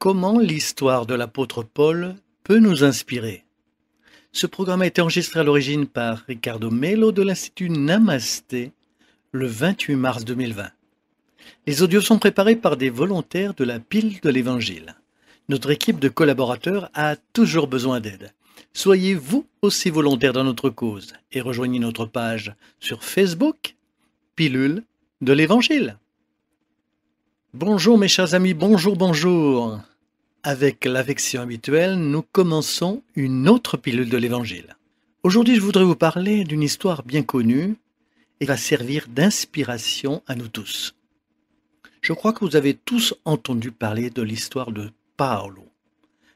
Comment l'histoire de l'apôtre Paul peut nous inspirer Ce programme a été enregistré à l'origine par Ricardo Melo de l'Institut Namasté le 28 mars 2020. Les audios sont préparés par des volontaires de la pile de l'Évangile. Notre équipe de collaborateurs a toujours besoin d'aide. Soyez vous aussi volontaire dans notre cause et rejoignez notre page sur Facebook, Pilule de l'Évangile. Bonjour mes chers amis, bonjour, bonjour. Avec l'affection habituelle, nous commençons une autre pilule de l'Évangile. Aujourd'hui, je voudrais vous parler d'une histoire bien connue et va servir d'inspiration à nous tous. Je crois que vous avez tous entendu parler de l'histoire de Paolo.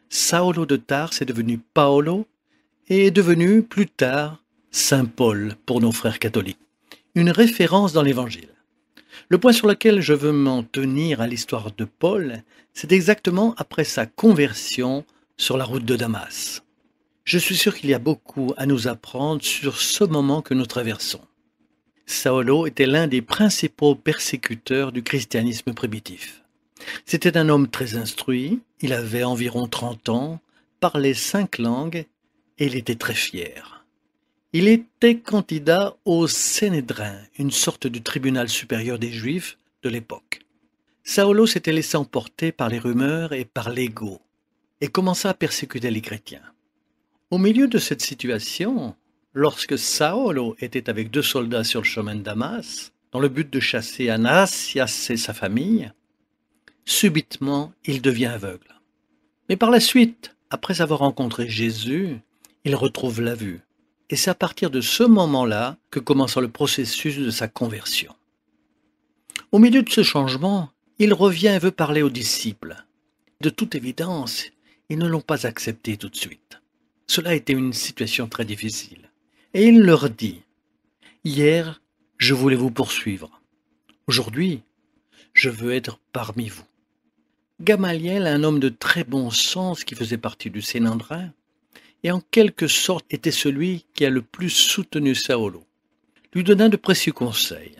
Saolo de Tarse est devenu Paolo et est devenu plus tard Saint Paul pour nos frères catholiques, une référence dans l'Évangile. Le point sur lequel je veux m'en tenir à l'histoire de Paul, c'est exactement après sa conversion sur la route de Damas. Je suis sûr qu'il y a beaucoup à nous apprendre sur ce moment que nous traversons. Saolo était l'un des principaux persécuteurs du christianisme primitif. C'était un homme très instruit, il avait environ 30 ans, parlait cinq langues et il était très fier. Il était candidat au Sénédrin, une sorte de tribunal supérieur des Juifs de l'époque. Saolo s'était laissé emporter par les rumeurs et par l'ego, et commença à persécuter les chrétiens. Au milieu de cette situation, lorsque Saolo était avec deux soldats sur le chemin de Damas, dans le but de chasser Anasias et sa famille, subitement il devient aveugle. Mais par la suite, après avoir rencontré Jésus, il retrouve la vue. Et c'est à partir de ce moment-là que commence le processus de sa conversion. Au milieu de ce changement, il revient et veut parler aux disciples. De toute évidence, ils ne l'ont pas accepté tout de suite. Cela était une situation très difficile. Et il leur dit, Hier, je voulais vous poursuivre. Aujourd'hui, je veux être parmi vous. Gamaliel, un homme de très bon sens qui faisait partie du Sénandrin, et en quelque sorte était celui qui a le plus soutenu Saolo, lui donna de précieux conseils.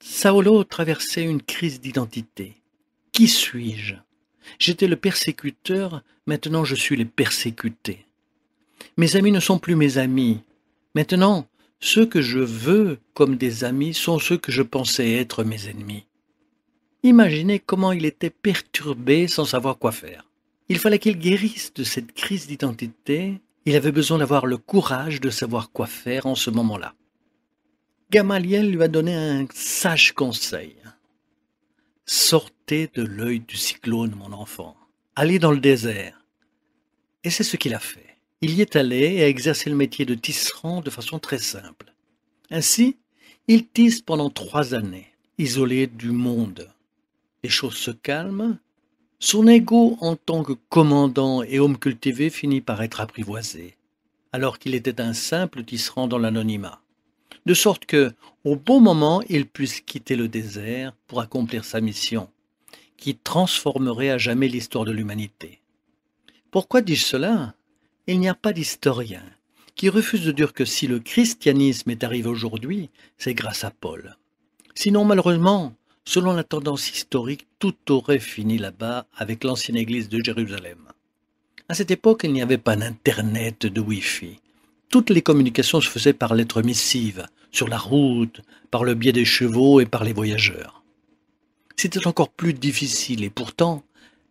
Saolo traversait une crise d'identité. Qui suis-je J'étais le persécuteur, maintenant je suis les persécutés. Mes amis ne sont plus mes amis. Maintenant, ceux que je veux comme des amis sont ceux que je pensais être mes ennemis. Imaginez comment il était perturbé sans savoir quoi faire. Il fallait qu'il guérisse de cette crise d'identité il avait besoin d'avoir le courage de savoir quoi faire en ce moment-là. Gamaliel lui a donné un sage conseil. Sortez de l'œil du cyclone, mon enfant. Allez dans le désert. Et c'est ce qu'il a fait. Il y est allé et a exercé le métier de tisserand de façon très simple. Ainsi, il tisse pendant trois années, isolé du monde. Les choses se calment, son ego en tant que commandant et homme cultivé finit par être apprivoisé, alors qu'il était un simple tisserand dans l'anonymat, de sorte que, au bon moment, il puisse quitter le désert pour accomplir sa mission, qui transformerait à jamais l'histoire de l'humanité. Pourquoi dis-je cela Il n'y a pas d'historien qui refuse de dire que si le christianisme est arrivé aujourd'hui, c'est grâce à Paul. Sinon, malheureusement, Selon la tendance historique, tout aurait fini là-bas avec l'ancienne église de Jérusalem. À cette époque, il n'y avait pas d'Internet, de Wi-Fi. Toutes les communications se faisaient par lettres missives, sur la route, par le biais des chevaux et par les voyageurs. C'était encore plus difficile et pourtant,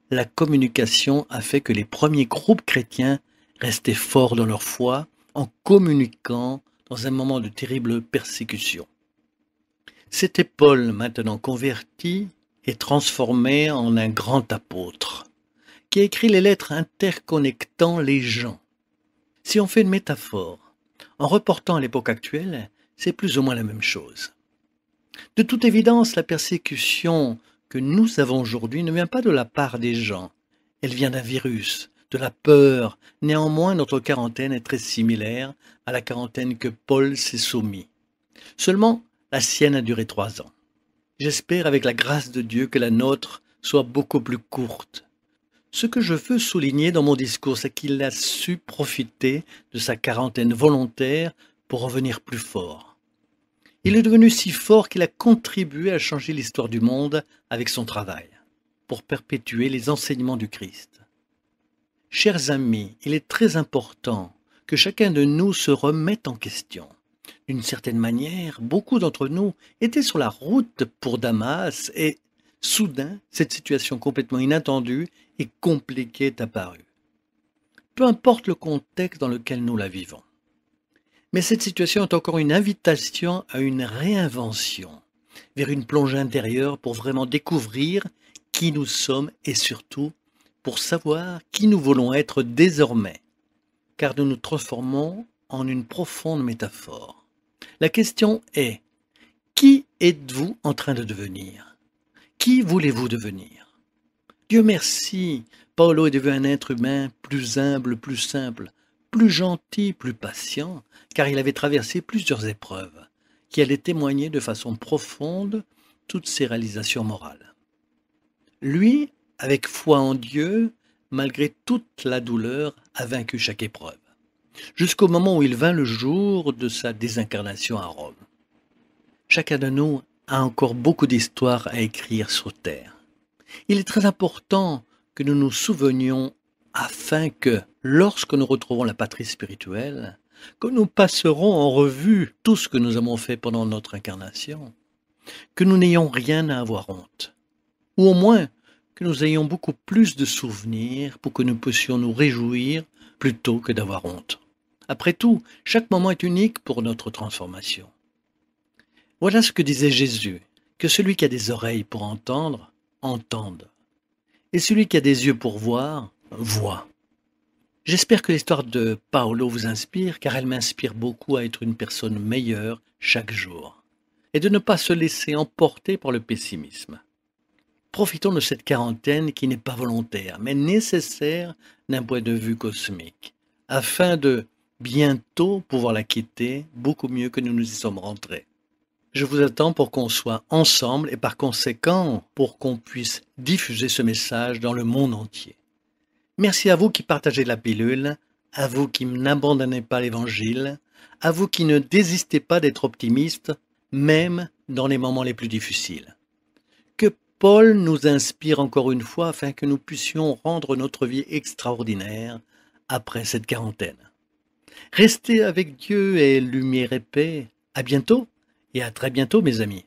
la communication a fait que les premiers groupes chrétiens restaient forts dans leur foi en communiquant dans un moment de terrible persécution. C'était Paul, maintenant converti et transformé en un grand apôtre, qui a écrit les lettres interconnectant les gens. Si on fait une métaphore, en reportant à l'époque actuelle, c'est plus ou moins la même chose. De toute évidence, la persécution que nous avons aujourd'hui ne vient pas de la part des gens, elle vient d'un virus, de la peur. Néanmoins, notre quarantaine est très similaire à la quarantaine que Paul s'est soumis. Seulement, la sienne a duré trois ans. J'espère avec la grâce de Dieu que la nôtre soit beaucoup plus courte. Ce que je veux souligner dans mon discours, c'est qu'il a su profiter de sa quarantaine volontaire pour revenir plus fort. Il est devenu si fort qu'il a contribué à changer l'histoire du monde avec son travail, pour perpétuer les enseignements du Christ. Chers amis, il est très important que chacun de nous se remette en question. D'une certaine manière, beaucoup d'entre nous étaient sur la route pour Damas et soudain, cette situation complètement inattendue et compliquée est apparue. Peu importe le contexte dans lequel nous la vivons. Mais cette situation est encore une invitation à une réinvention, vers une plongée intérieure pour vraiment découvrir qui nous sommes et surtout pour savoir qui nous voulons être désormais, car nous nous transformons en une profonde métaphore. La question est, qui êtes-vous en train de devenir Qui voulez-vous devenir Dieu merci, Paolo est devenu un être humain plus humble, plus simple, plus gentil, plus patient, car il avait traversé plusieurs épreuves qui allaient témoigner de façon profonde toutes ses réalisations morales. Lui, avec foi en Dieu, malgré toute la douleur, a vaincu chaque épreuve jusqu'au moment où il vint le jour de sa désincarnation à Rome. Chacun de nous a encore beaucoup d'histoires à écrire sur Terre. Il est très important que nous nous souvenions afin que, lorsque nous retrouvons la patrie spirituelle, que nous passerons en revue tout ce que nous avons fait pendant notre incarnation, que nous n'ayons rien à avoir honte, ou au moins que nous ayons beaucoup plus de souvenirs pour que nous puissions nous réjouir plutôt que d'avoir honte. Après tout, chaque moment est unique pour notre transformation. Voilà ce que disait Jésus, que celui qui a des oreilles pour entendre, entende. Et celui qui a des yeux pour voir, voit. J'espère que l'histoire de Paolo vous inspire, car elle m'inspire beaucoup à être une personne meilleure chaque jour, et de ne pas se laisser emporter par le pessimisme. Profitons de cette quarantaine qui n'est pas volontaire, mais nécessaire d'un point de vue cosmique, afin de bientôt pouvoir la quitter beaucoup mieux que nous nous y sommes rentrés. Je vous attends pour qu'on soit ensemble et par conséquent pour qu'on puisse diffuser ce message dans le monde entier. Merci à vous qui partagez la pilule, à vous qui n'abandonnez pas l'Évangile, à vous qui ne désistez pas d'être optimistes, même dans les moments les plus difficiles. Que Paul nous inspire encore une fois afin que nous puissions rendre notre vie extraordinaire après cette quarantaine. Restez avec Dieu et lumière et paix. À bientôt et à très bientôt, mes amis.